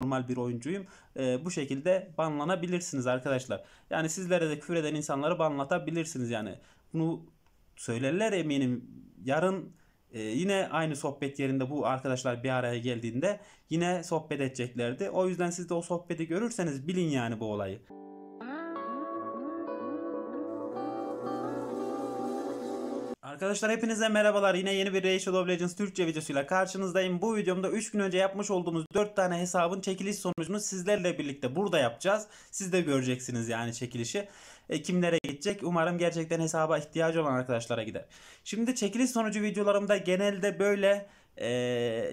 normal bir oyuncuyum. E, bu şekilde banlanabilirsiniz arkadaşlar. Yani sizlere de küfreden insanları banlatabilirsiniz yani. Bunu söylerler eminim. Yarın e, yine aynı sohbet yerinde bu arkadaşlar bir araya geldiğinde yine sohbet edeceklerdi. O yüzden siz de o sohbeti görürseniz bilin yani bu olayı. Arkadaşlar hepinize merhabalar. Yine yeni bir Racial of Legends Türkçe videosuyla karşınızdayım. Bu videomda 3 gün önce yapmış olduğumuz 4 tane hesabın çekiliş sonucunu sizlerle birlikte burada yapacağız. Siz de göreceksiniz yani çekilişi. E, kimlere gidecek? Umarım gerçekten hesaba ihtiyacı olan arkadaşlara gider. Şimdi çekiliş sonucu videolarımda genelde böyle e,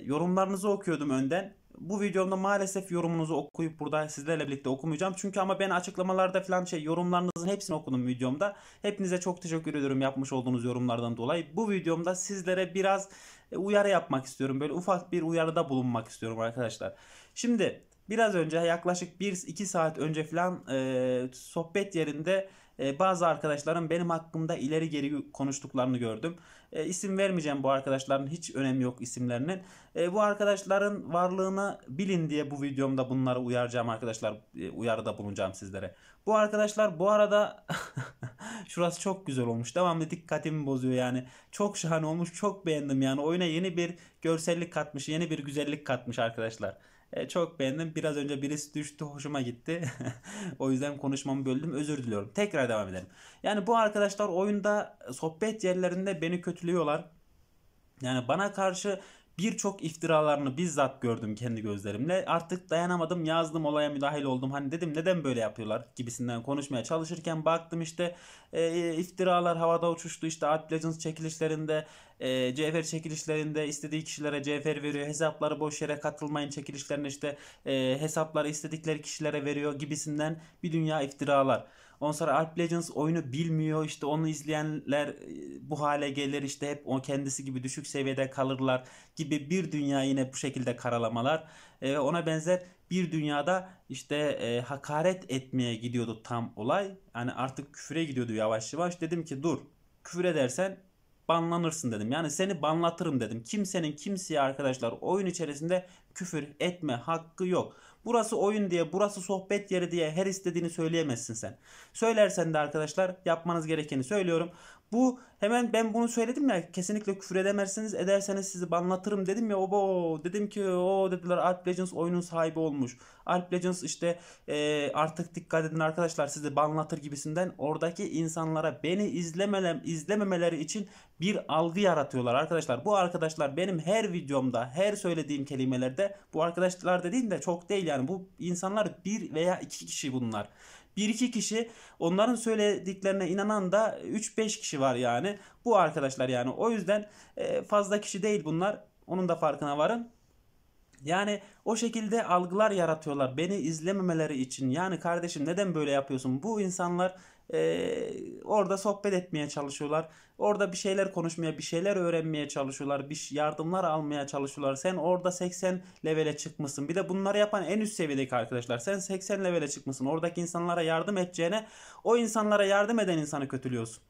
yorumlarınızı okuyordum önden bu videomda maalesef yorumunuzu okuyup burada sizlerle birlikte okumayacağım. Çünkü ama ben açıklamalarda falan şey yorumlarınızın hepsini okudum videomda. Hepinize çok teşekkür ediyorum yapmış olduğunuz yorumlardan dolayı. Bu videomda sizlere biraz e, uyarı yapmak istiyorum. Böyle ufak bir uyarıda bulunmak istiyorum arkadaşlar. Şimdi biraz önce yaklaşık 1-2 saat önce falan e, sohbet yerinde ee, bazı arkadaşların benim hakkımda ileri geri konuştuklarını gördüm. E, isim vermeyeceğim bu arkadaşların hiç önemi yok isimlerinin. Ee, bu arkadaşların varlığını bilin diye bu videomda bunları uyaracağım arkadaşlar. E, uyarıda bulunacağım sizlere. Bu arkadaşlar bu arada şurası çok güzel olmuş. Devamlı dikkatimi bozuyor yani. Çok şahane olmuş. Çok beğendim yani. Oyuna yeni bir görsellik katmış. Yeni bir güzellik katmış arkadaşlar. E, çok beğendim. Biraz önce birisi düştü hoşuma gitti. o yüzden konuşmamı böldüm. Özür diliyorum. Tekrar devam edelim. Yani bu arkadaşlar oyunda sohbet yerlerinde beni kötülüyorlar. Yani bana karşı Birçok iftiralarını bizzat gördüm kendi gözlerimle. Artık dayanamadım yazdım olaya müdahil oldum. Hani dedim neden böyle yapıyorlar gibisinden konuşmaya çalışırken baktım işte e, iftiralar havada uçuştu. İşte Alp Legends çekilişlerinde e, CFR çekilişlerinde istediği kişilere CFR veriyor. Hesapları boş yere katılmayın çekilişlerine işte e, hesapları istedikleri kişilere veriyor gibisinden bir dünya iftiralar. Ondan sonra Alp Legends oyunu bilmiyor. İşte onu izleyenler e, bu hale gelir. İşte hep o kendisi gibi düşük seviyede kalırlar gibi bir dünya yine bu şekilde karalamalar. E, ve ona benzer bir dünyada işte e, hakaret etmeye gidiyordu tam olay. Yani artık küfüre gidiyordu yavaş yavaş. Dedim ki dur küfür edersen banlanırsın dedim. Yani seni banlatırım dedim. Kimsenin kimseye arkadaşlar oyun içerisinde küfür etme hakkı yok. Burası oyun diye, burası sohbet yeri diye her istediğini söyleyemezsin sen. Söylersen de arkadaşlar yapmanız gerekeni söylüyorum. Bu hemen ben bunu söyledim ya kesinlikle küfür edemezsiniz ederseniz sizi banlatırım dedim ya obo dedim ki o dediler Alp Legends oyunun sahibi olmuş. Alp Legends işte e, artık dikkat edin arkadaşlar sizi banlatır gibisinden oradaki insanlara beni izlemelem, izlememeleri için bir algı yaratıyorlar arkadaşlar. Bu arkadaşlar benim her videomda her söylediğim kelimelerde bu arkadaşlar dediğim de çok değil yani bu insanlar bir veya iki kişi bunlar bir iki kişi onların söylediklerine inanan da 3-5 kişi var yani. Bu arkadaşlar yani o yüzden e, fazla kişi değil bunlar. Onun da farkına varın. Yani o şekilde algılar yaratıyorlar beni izlememeleri için. Yani kardeşim neden böyle yapıyorsun? Bu insanlar ee, orada sohbet etmeye çalışıyorlar. Orada bir şeyler konuşmaya, bir şeyler öğrenmeye çalışıyorlar. Bir yardımlar almaya çalışıyorlar. Sen orada 80 levele çıkmışsın. Bir de bunları yapan en üst seviyedeki arkadaşlar. Sen 80 levele çıkmışsın. Oradaki insanlara yardım edeceğine o insanlara yardım eden insanı kötülüyorsun.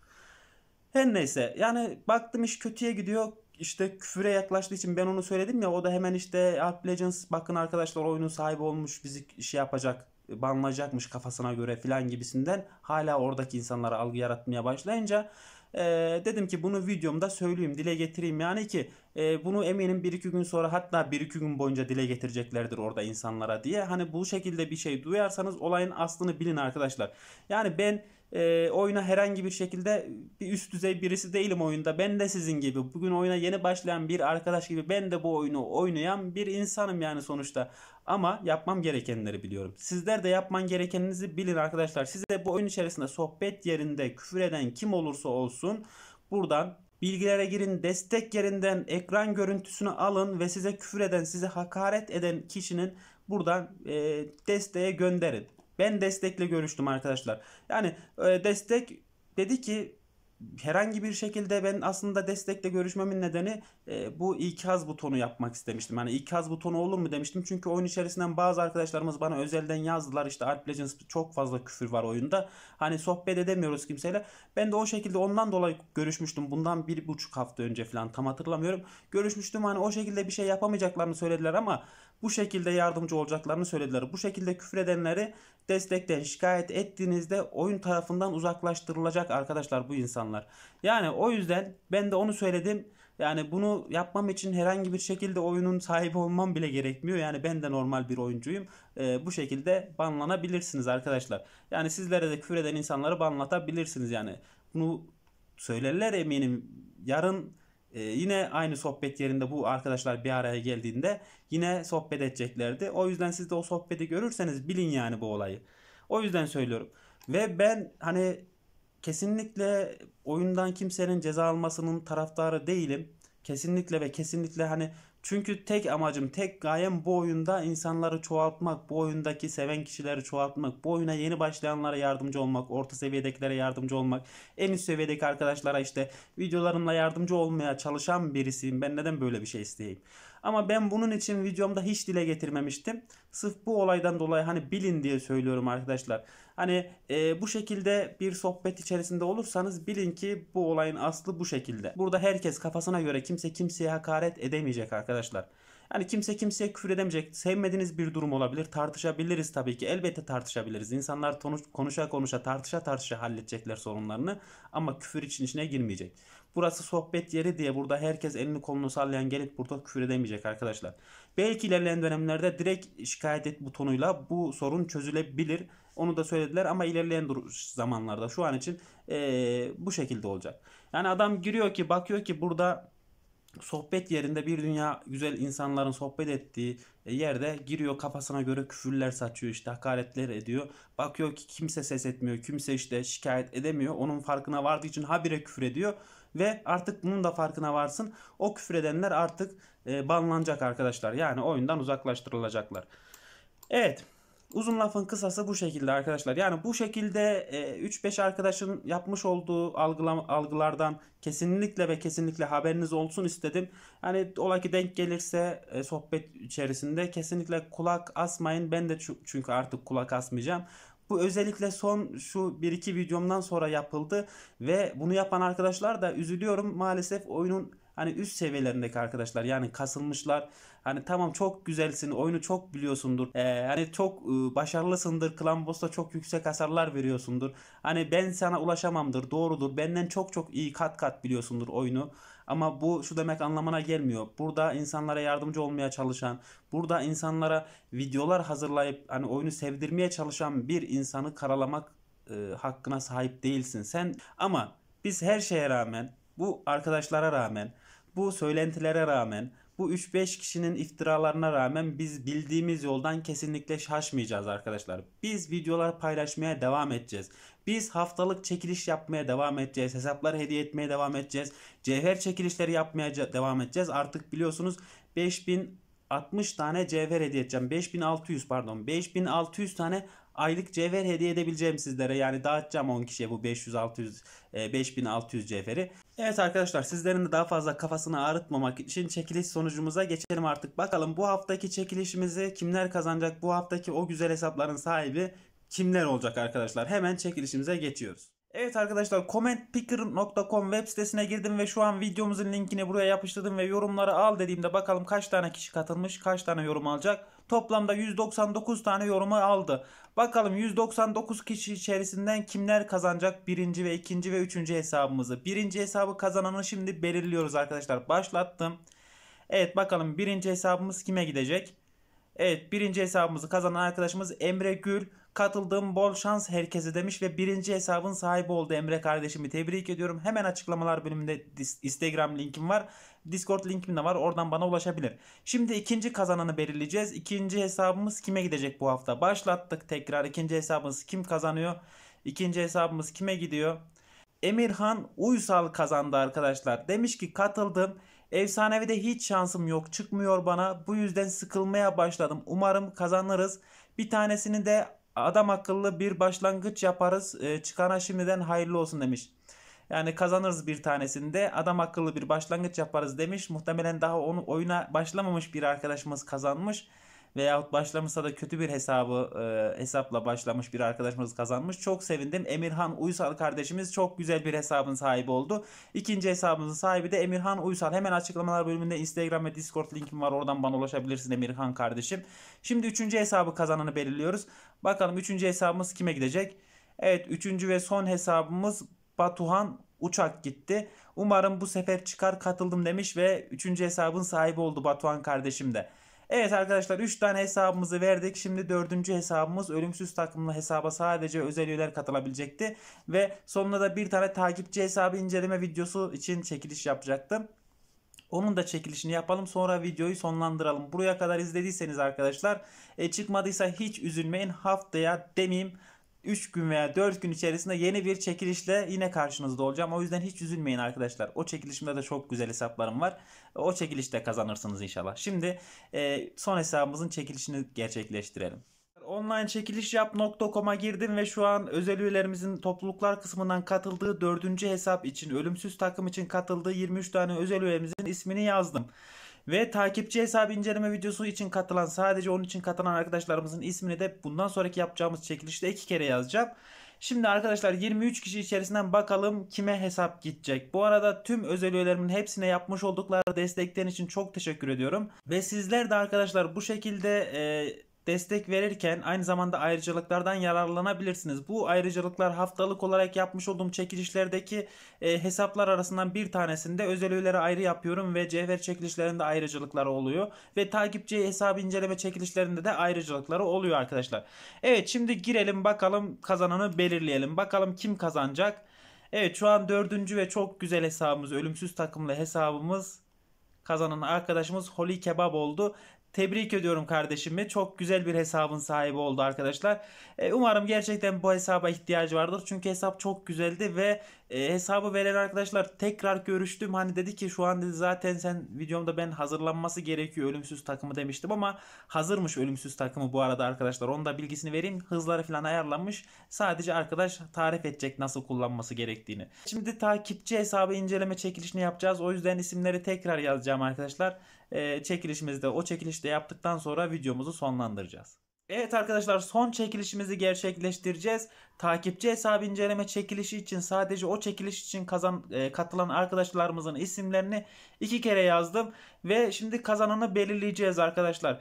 Her neyse yani baktım iş kötüye gidiyor İşte küfüre yaklaştığı için ben onu söyledim ya o da hemen işte Alp Legends bakın arkadaşlar oyunun sahibi olmuş bizi şey yapacak banlayacakmış kafasına göre filan gibisinden hala oradaki insanlara algı yaratmaya başlayınca e, dedim ki bunu videomda söyleyeyim dile getireyim yani ki e, bunu eminim 1-2 gün sonra hatta 1-2 gün boyunca dile getireceklerdir orada insanlara diye hani bu şekilde bir şey duyarsanız olayın aslını bilin arkadaşlar yani ben e, oyuna herhangi bir şekilde bir üst düzey birisi değilim oyunda. Ben de sizin gibi bugün oyuna yeni başlayan bir arkadaş gibi ben de bu oyunu oynayan bir insanım yani sonuçta. Ama yapmam gerekenleri biliyorum. Sizler de yapman gerekeninizi bilin arkadaşlar. Size bu oyun içerisinde sohbet yerinde küfür eden kim olursa olsun buradan Bilgilere girin, destek yerinden ekran görüntüsünü alın ve size küfür eden, size hakaret eden kişinin buradan e, desteğe gönderin. Ben destekle görüştüm arkadaşlar. Yani e, destek dedi ki herhangi bir şekilde ben aslında destekle görüşmemin nedeni e, bu ikaz butonu yapmak istemiştim. Hani ikaz butonu olur mu demiştim. Çünkü oyun içerisinden bazı arkadaşlarımız bana özelden yazdılar işte Alp Legends çok fazla küfür var oyunda. Hani sohbet edemiyoruz kimseyle. Ben de o şekilde ondan dolayı görüşmüştüm. Bundan bir buçuk hafta önce falan tam hatırlamıyorum. Görüşmüştüm hani o şekilde bir şey yapamayacaklarını söylediler ama bu şekilde yardımcı olacaklarını söylediler. Bu şekilde küfredenleri destekten şikayet ettiğinizde oyun tarafından uzaklaştırılacak arkadaşlar bu insanlar. Yani o yüzden ben de onu söyledim. Yani bunu yapmam için herhangi bir şekilde oyunun sahibi olmam bile gerekmiyor. Yani ben de normal bir oyuncuyum. E, bu şekilde banlanabilirsiniz arkadaşlar. Yani sizlere de küfür eden insanları banlatabilirsiniz yani. Bunu söylerler eminim. Yarın ee, yine aynı sohbet yerinde bu arkadaşlar bir araya geldiğinde yine sohbet edeceklerdi. O yüzden siz de o sohbeti görürseniz bilin yani bu olayı. O yüzden söylüyorum. Ve ben hani kesinlikle oyundan kimsenin ceza almasının taraftarı değilim. Kesinlikle ve kesinlikle hani çünkü tek amacım, tek gayem bu oyunda insanları çoğaltmak, bu oyundaki seven kişileri çoğaltmak, bu oyuna yeni başlayanlara yardımcı olmak, orta seviyedekilere yardımcı olmak, en üst seviyedeki arkadaşlara işte videolarımla yardımcı olmaya çalışan birisiyim. Ben neden böyle bir şey isteyeyim? Ama ben bunun için videomda hiç dile getirmemiştim. Sırf bu olaydan dolayı hani bilin diye söylüyorum arkadaşlar. Hani e, bu şekilde bir sohbet içerisinde olursanız bilin ki bu olayın aslı bu şekilde. Burada herkes kafasına göre kimse kimseye hakaret edemeyecek arkadaşlar. Yani kimse kimseye küfür edemeyecek. Sevmediğiniz bir durum olabilir. Tartışabiliriz tabii ki. Elbette tartışabiliriz. İnsanlar konuşa konuşa tartışa tartışa halledecekler sorunlarını. Ama küfür için içine girmeyecek. Burası sohbet yeri diye burada herkes elini kolunu sallayan gelip burada küfür edemeyecek arkadaşlar. Belki ilerleyen dönemlerde direkt şikayet et butonuyla bu sorun çözülebilir. Onu da söylediler ama ilerleyen zamanlarda şu an için ee, bu şekilde olacak. Yani adam giriyor ki bakıyor ki burada sohbet yerinde bir dünya güzel insanların sohbet ettiği e, yerde giriyor kafasına göre küfürler saçıyor işte hakaretler ediyor. Bakıyor ki kimse ses etmiyor kimse işte şikayet edemiyor onun farkına vardığı için habire küfür ediyor. Ve artık bunun da farkına varsın o küfür edenler artık e, banlanacak arkadaşlar yani oyundan uzaklaştırılacaklar. Evet Uzun lafın kısası bu şekilde arkadaşlar. Yani bu şekilde 3-5 e, arkadaşın yapmış olduğu algılam algılardan kesinlikle ve kesinlikle haberiniz olsun istedim. Hani ola ki denk gelirse e, sohbet içerisinde kesinlikle kulak asmayın. Ben de çünkü artık kulak asmayacağım. Bu özellikle son şu 1-2 videomdan sonra yapıldı ve bunu yapan arkadaşlar da üzülüyorum. Maalesef oyunun Hani üst seviyelerindeki arkadaşlar yani kasılmışlar. Hani tamam çok güzelsin, oyunu çok biliyorsundur. Ee, hani çok e, başarılısındır. Klan boss'ta çok yüksek hasarlar veriyorsundur. Hani ben sana ulaşamamdır. Doğrudur. Benden çok çok iyi kat kat biliyorsundur oyunu. Ama bu şu demek anlamına gelmiyor. Burada insanlara yardımcı olmaya çalışan, burada insanlara videolar hazırlayıp hani oyunu sevdirmeye çalışan bir insanı karalamak e, hakkına sahip değilsin sen. Ama biz her şeye rağmen bu arkadaşlara rağmen bu söylentilere rağmen bu 3-5 kişinin iftiralarına rağmen biz bildiğimiz yoldan kesinlikle şaşmayacağız arkadaşlar. Biz videolar paylaşmaya devam edeceğiz. Biz haftalık çekiliş yapmaya devam edeceğiz. Hesaplar hediye etmeye devam edeceğiz. Cevher çekilişleri yapmaya devam edeceğiz. Artık biliyorsunuz 5000 tane cevher hediye edeceğim. 5600 pardon. 5600 tane aylık cevher hediye edebileceğim sizlere. Yani dağıtacağım 10 kişiye bu 500 600 5600 cevheri. Evet arkadaşlar sizlerin de daha fazla kafasını ağrıtmamak için çekiliş sonucumuza geçelim artık. Bakalım bu haftaki çekilişimizi kimler kazanacak? Bu haftaki o güzel hesapların sahibi kimler olacak arkadaşlar? Hemen çekilişimize geçiyoruz. Evet arkadaşlar commentpicker.com web sitesine girdim ve şu an videomuzun linkini buraya yapıştırdım ve yorumları al dediğimde bakalım kaç tane kişi katılmış, kaç tane yorum alacak. Toplamda 199 tane yorumu aldı. Bakalım 199 kişi içerisinden kimler kazanacak birinci ve ikinci ve üçüncü hesabımızı. Birinci hesabı kazananı şimdi belirliyoruz arkadaşlar. Başlattım. Evet bakalım birinci hesabımız kime gidecek? Evet birinci hesabımızı kazanan arkadaşımız Emre Gül. Katıldığım bol şans herkese demiş ve birinci hesabın sahibi oldu Emre kardeşimi tebrik ediyorum. Hemen açıklamalar bölümünde Instagram linkim var. Discord linkim de var. Oradan bana ulaşabilir. Şimdi ikinci kazananı belirleyeceğiz. İkinci hesabımız kime gidecek bu hafta? Başlattık tekrar. ikinci hesabımız kim kazanıyor? İkinci hesabımız kime gidiyor? Emirhan Uysal kazandı arkadaşlar. Demiş ki katıldım. Efsanevi de hiç şansım yok çıkmıyor bana. Bu yüzden sıkılmaya başladım. Umarım kazanırız. Bir tanesini de adam akıllı bir başlangıç yaparız. E, çıkana şimdiden hayırlı olsun demiş. Yani kazanırız bir tanesinde. Adam akıllı bir başlangıç yaparız demiş. Muhtemelen daha onu oyuna başlamamış bir arkadaşımız kazanmış veyahut başlamışsa da kötü bir hesabı e, hesapla başlamış bir arkadaşımız kazanmış. Çok sevindim. Emirhan Uysal kardeşimiz çok güzel bir hesabın sahibi oldu. İkinci hesabımızın sahibi de Emirhan Uysal. Hemen açıklamalar bölümünde Instagram ve Discord linkim var. Oradan bana ulaşabilirsin Emirhan kardeşim. Şimdi üçüncü hesabı kazananı belirliyoruz. Bakalım üçüncü hesabımız kime gidecek? Evet üçüncü ve son hesabımız Batuhan uçak gitti. Umarım bu sefer çıkar katıldım demiş ve üçüncü hesabın sahibi oldu Batuhan kardeşim de. Evet arkadaşlar 3 tane hesabımızı verdik. Şimdi 4. hesabımız ölümsüz takımlı hesaba sadece özel üyeler katılabilecekti. Ve sonunda da bir tane takipçi hesabı inceleme videosu için çekiliş yapacaktım. Onun da çekilişini yapalım sonra videoyu sonlandıralım. Buraya kadar izlediyseniz arkadaşlar e, çıkmadıysa hiç üzülmeyin. Haftaya demeyeyim 3 gün veya 4 gün içerisinde yeni bir çekilişle yine karşınızda olacağım. O yüzden hiç üzülmeyin arkadaşlar. O çekilişimde de çok güzel hesaplarım var. O çekilişte kazanırsınız inşallah. Şimdi e, son hesabımızın çekilişini gerçekleştirelim onlineçekilişyap.com'a girdim ve şu an özel üyelerimizin topluluklar kısmından katıldığı 4. hesap için, ölümsüz takım için katıldığı 23 tane özel üyemizin ismini yazdım. Ve takipçi hesabı inceleme videosu için katılan sadece onun için katılan arkadaşlarımızın ismini de bundan sonraki yapacağımız çekilişte iki kere yazacağım. Şimdi arkadaşlar 23 kişi içerisinden bakalım kime hesap gidecek. Bu arada tüm özel üyelerimin hepsine yapmış oldukları desteklerin için çok teşekkür ediyorum. Ve sizler de arkadaşlar bu şekilde e, destek verirken aynı zamanda ayrıcalıklardan yararlanabilirsiniz. Bu ayrıcalıklar haftalık olarak yapmış olduğum çekilişlerdeki e, hesaplar arasından bir tanesinde özel öğeleri ayrı yapıyorum ve cevher çekilişlerinde ayrıcalıklar oluyor. Ve takipçi hesabı inceleme çekilişlerinde de ayrıcalıkları oluyor arkadaşlar. Evet şimdi girelim bakalım kazananı belirleyelim. Bakalım kim kazanacak. Evet şu an dördüncü ve çok güzel hesabımız ölümsüz takımlı hesabımız kazanan arkadaşımız Holy Kebab oldu. Tebrik ediyorum kardeşimi. Çok güzel bir hesabın sahibi oldu arkadaşlar. E, umarım gerçekten bu hesaba ihtiyacı vardır. Çünkü hesap çok güzeldi ve e, hesabı veren arkadaşlar tekrar görüştüm. Hani dedi ki şu an dedi zaten sen videomda ben hazırlanması gerekiyor ölümsüz takımı demiştim ama hazırmış ölümsüz takımı bu arada arkadaşlar. Onu da bilgisini vereyim. Hızları falan ayarlanmış. Sadece arkadaş tarif edecek nasıl kullanması gerektiğini. Şimdi takipçi hesabı inceleme çekilişini yapacağız. O yüzden isimleri tekrar yazacağım arkadaşlar e, çekilişimizde o çekilişte yaptıktan sonra videomuzu sonlandıracağız. Evet arkadaşlar son çekilişimizi gerçekleştireceğiz. Takipçi hesabı inceleme çekilişi için sadece o çekiliş için kazan e, katılan arkadaşlarımızın isimlerini iki kere yazdım ve şimdi kazananı belirleyeceğiz arkadaşlar.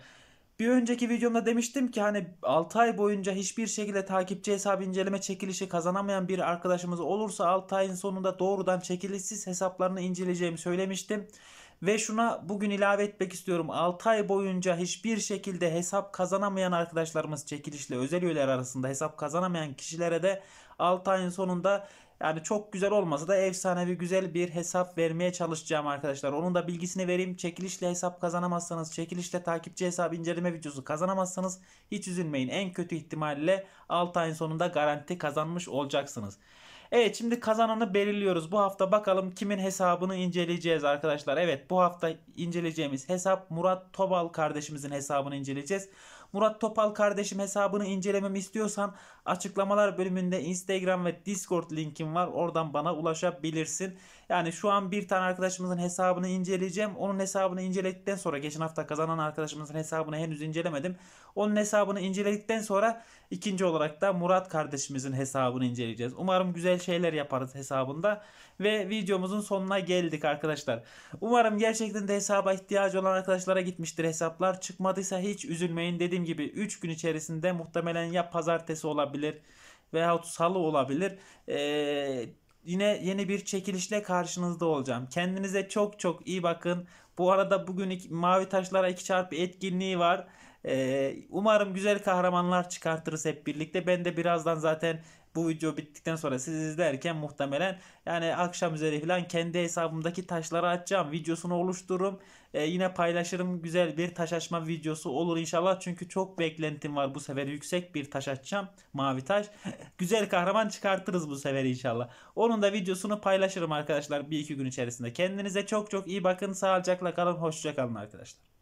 Bir önceki videomda demiştim ki hani 6 ay boyunca hiçbir şekilde takipçi hesabı inceleme çekilişi kazanamayan bir arkadaşımız olursa 6 ayın sonunda doğrudan çekilişsiz hesaplarını inceleyeceğimi söylemiştim. Ve şuna bugün ilave etmek istiyorum. 6 ay boyunca hiçbir şekilde hesap kazanamayan arkadaşlarımız çekilişle özel üyeler arasında hesap kazanamayan kişilere de 6 ayın sonunda yani çok güzel olmasa da efsanevi güzel bir hesap vermeye çalışacağım arkadaşlar. Onun da bilgisini vereyim. Çekilişle hesap kazanamazsanız, çekilişle takipçi hesabı inceleme videosu kazanamazsanız hiç üzülmeyin. En kötü ihtimalle 6 ayın sonunda garanti kazanmış olacaksınız. Evet şimdi kazananı belirliyoruz. Bu hafta bakalım kimin hesabını inceleyeceğiz arkadaşlar. Evet bu hafta inceleyeceğimiz hesap Murat Tobal kardeşimizin hesabını inceleyeceğiz. Murat Topal kardeşim hesabını incelememi istiyorsan açıklamalar bölümünde Instagram ve Discord linkim var. Oradan bana ulaşabilirsin. Yani şu an bir tane arkadaşımızın hesabını inceleyeceğim. Onun hesabını inceledikten sonra geçen hafta kazanan arkadaşımızın hesabını henüz incelemedim. Onun hesabını inceledikten sonra ikinci olarak da Murat kardeşimizin hesabını inceleyeceğiz. Umarım güzel şeyler yaparız hesabında. Ve videomuzun sonuna geldik arkadaşlar. Umarım gerçekten de hesaba ihtiyacı olan arkadaşlara gitmiştir hesaplar. Çıkmadıysa hiç üzülmeyin dedim gibi 3 gün içerisinde muhtemelen ya pazartesi olabilir veyahut salı olabilir. Ee, yine yeni bir çekilişle karşınızda olacağım. Kendinize çok çok iyi bakın. Bu arada bugün Mavi Taşlara 2x etkinliği var. Ee, umarım güzel kahramanlar çıkartırız hep birlikte. Ben de birazdan zaten bu video bittikten sonra siz izlerken muhtemelen yani akşam üzeri falan kendi hesabımdaki taşları atacağım. Videosunu oluştururum. Ee, yine paylaşırım. Güzel bir taş açma videosu olur inşallah. Çünkü çok beklentim var bu sefer. Yüksek bir taş açacağım. Mavi taş. Güzel kahraman çıkartırız bu sefer inşallah. Onun da videosunu paylaşırım arkadaşlar bir iki gün içerisinde. Kendinize çok çok iyi bakın. Sağlıcakla kalın. Hoşçakalın arkadaşlar.